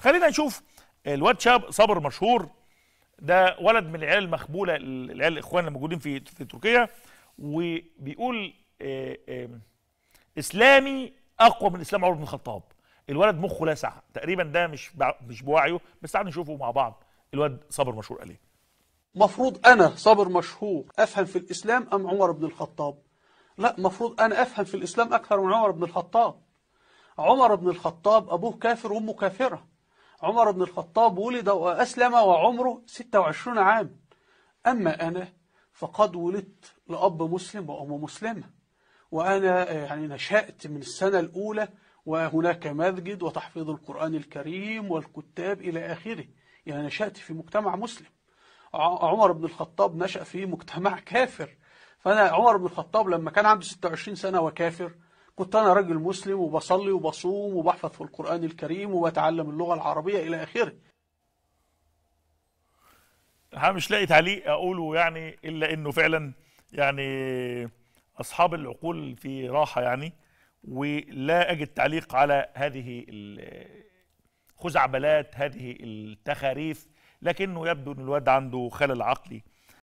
خلينا نشوف الواد شاب صابر مشهور ده ولد من العيال المخبوله العيال الاخوان اللي موجودين في في تركيا وبيقول آه، اسلامي اقوى من اسلام عمر بن الخطاب الولد مخه لاسع تقريبا ده مش مش بوعيه بس تعالوا نشوفه مع بعض الواد صابر مشهور قال ايه مفروض انا صابر مشهور افهم في الاسلام ام عمر بن الخطاب لا مفروض انا افهم في الاسلام اكثر من عمر بن الخطاب عمر بن الخطاب ابوه كافر وامه كافره عمر بن الخطاب ولد وأسلم وعمره 26 عام أما أنا فقد ولدت لأب مسلم وأم مسلمة وأنا يعني نشأت من السنة الأولى وهناك مسجد وتحفيظ القرآن الكريم والكتاب إلى آخره يعني نشأت في مجتمع مسلم عمر بن الخطاب نشأ في مجتمع كافر فأنا عمر بن الخطاب لما كان عنده 26 سنة وكافر كنت أنا راجل مسلم وبصلي وبصوم وبحفظ في القرآن الكريم وبتعلم اللغة العربية إلى آخره أنا مش لاقي تعليق أقوله يعني إلا إنه فعلا يعني أصحاب العقول في راحة يعني ولا أجد تعليق على هذه خزعبلات هذه التخاريف لكنه يبدو أن الواد عنده خلل عقلي